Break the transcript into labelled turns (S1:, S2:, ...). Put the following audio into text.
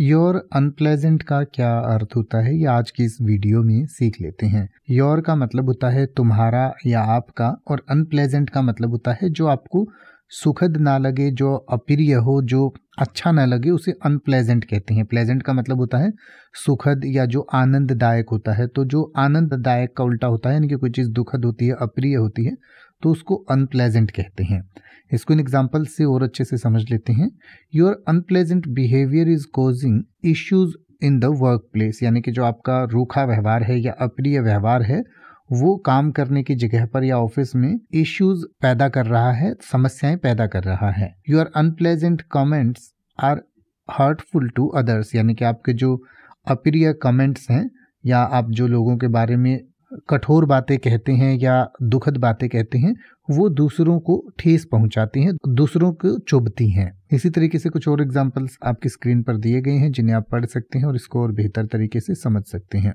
S1: your unpleasant का क्या अर्थ होता है ये आज की इस वीडियो में सीख लेते हैं योर का मतलब होता है तुम्हारा या आपका और अनप्लेजेंट का मतलब होता है जो आपको सुखद ना लगे जो अप्रिय हो जो अच्छा ना लगे उसे अनप्लेजेंट कहते हैं प्लेजेंट का मतलब होता है सुखद या जो आनंददायक होता है तो जो आनंददायक का उल्टा होता है यानी कि कोई चीज़ दुखद होती है अप्रिय होती है तो उसको अनप्लेजेंट कहते हैं इसको इन एग्जाम्पल से और अच्छे से समझ लेते हैं your unpleasant behaviour is causing issues in the workplace यानी कि जो आपका रूखा व्यवहार है या अप्रिय व्यवहार है वो काम करने की जगह पर या ऑफिस में इश्यूज पैदा कर रहा है समस्याएं पैदा कर रहा है your unpleasant comments are hurtful to others यानी कि आपके जो अप्रिय कमेंट्स हैं या आप जो लोगों के बारे में कठोर बातें कहते हैं या दुखद बातें कहते हैं वो दूसरों को ठेस पहुंचाती हैं दूसरों को चुभती हैं इसी तरीके से कुछ और एग्जाम्पल्स आपकी स्क्रीन पर दिए गए हैं जिन्हें आप पढ़ सकते हैं और इसको और बेहतर तरीके से समझ सकते हैं